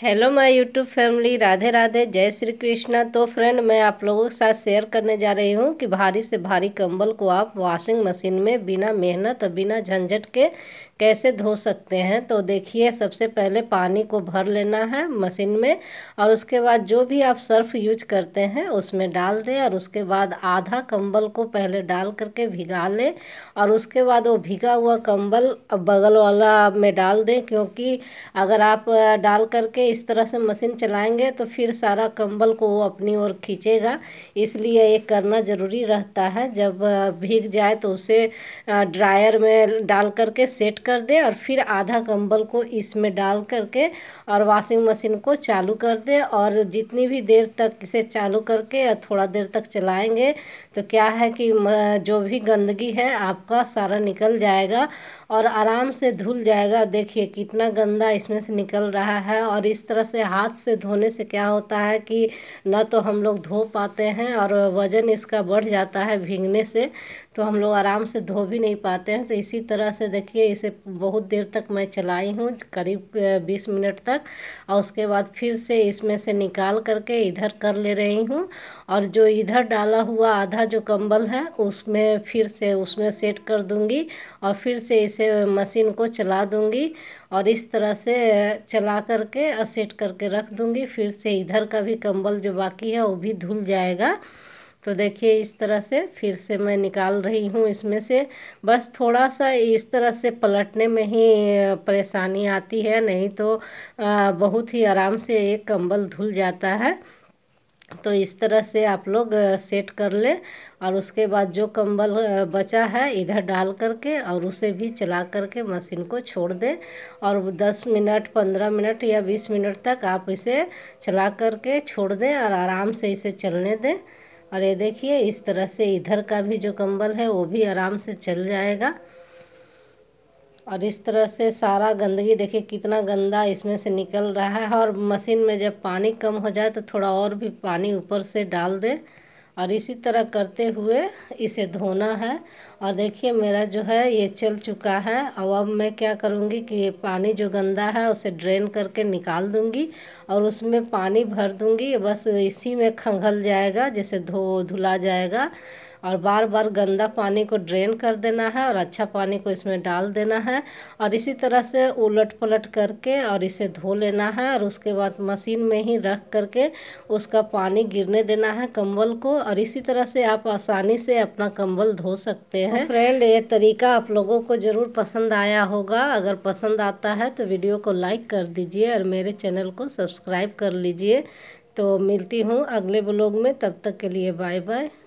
hello my YouTube family Radhe Radhe जय श्री कृष्णा तो friend मैं आप लोगों के साथ शेयर करने जा रही हूँ कि भारी से भारी कंबल को आप वॉशिंग मशीन में बिना मेहनत और बिना झंझट के कैसे धो सकते हैं तो देखिए सबसे पहले पानी को भर लेना है मशीन में और उसके बाद जो भी आप सर्फ यूज करते हैं उसमें डाल दें और उसके बाद आधा कंबल को पहले डाल करके भिगा लें और उसके बाद वो भिगा हुआ कंबल बगल वाला में डाल दें क्योंकि अगर आप डाल करके इस तरह से मशीन चलाएंगे तो फिर सारा कंबल को वो अपनी ओर खींचेगा इसलिए ये करना ज़रूरी रहता है जब भीग जाए तो उसे ड्रायर में डाल करके सेट कर दे और फिर आधा कंबल को इसमें डाल करके और वॉशिंग मशीन को चालू कर दे और जितनी भी देर तक इसे चालू करके या थोड़ा देर तक चलाएँगे तो क्या है कि जो भी गंदगी है आपका सारा निकल जाएगा और आराम से धुल जाएगा देखिए कितना गंदा इसमें से निकल रहा है और इस तरह से हाथ से धोने से क्या होता है कि ना तो हम लोग धो पाते हैं और वज़न इसका बढ़ जाता है भीगने से तो हम लोग आराम से धो भी नहीं पाते हैं तो इसी तरह से देखिए इसे बहुत देर तक मैं चलाई हूँ करीब बीस मिनट तक और उसके बाद फिर से इसमें से निकाल करके इधर कर ले रही हूँ और जो इधर डाला हुआ आधा जो कंबल है उसमें फिर से उसमें सेट कर दूँगी और फिर से इसे मशीन को चला दूँगी और इस तरह से चला करके और सेट करके रख दूँगी फिर से इधर का भी कम्बल जो बाकी है वो भी धुल जाएगा तो देखिए इस तरह से फिर से मैं निकाल रही हूँ इसमें से बस थोड़ा सा इस तरह से पलटने में ही परेशानी आती है नहीं तो बहुत ही आराम से एक कंबल धुल जाता है तो इस तरह से आप लोग सेट कर लें और उसके बाद जो कंबल बचा है इधर डाल करके और उसे भी चला करके मशीन को छोड़ दें और 10 मिनट 15 मिनट या 20 मिनट तक आप इसे चला करके छोड़ दें और आराम से इसे चलने दें और ये देखिए इस तरह से इधर का भी जो कंबल है वो भी आराम से चल जाएगा और इस तरह से सारा गंदगी देखिए कितना गंदा इसमें से निकल रहा है और मशीन में जब पानी कम हो जाए तो थोड़ा और भी पानी ऊपर से डाल दें और इसी तरह करते हुए इसे धोना है और देखिए मेरा जो है ये चल चुका है और अब मैं क्या करूँगी कि ये पानी जो गंदा है उसे ड्रेन करके निकाल दूँगी और उसमें पानी भर दूँगी बस इसी में खंघल जाएगा जैसे धो धुला जाएगा और बार बार गंदा पानी को ड्रेन कर देना है और अच्छा पानी को इसमें डाल देना है और इसी तरह से उलट पलट करके और इसे धो लेना है और उसके बाद मशीन में ही रख करके उसका पानी गिरने देना है कंबल को और इसी तरह से आप आसानी से अपना कंबल धो सकते हैं फ्रेंड ये तरीका आप लोगों को ज़रूर पसंद आया होगा अगर पसंद आता है तो वीडियो को लाइक कर दीजिए और मेरे चैनल को सब्सक्राइब कर लीजिए तो मिलती हूँ अगले ब्लॉग में तब तक के लिए बाय बाय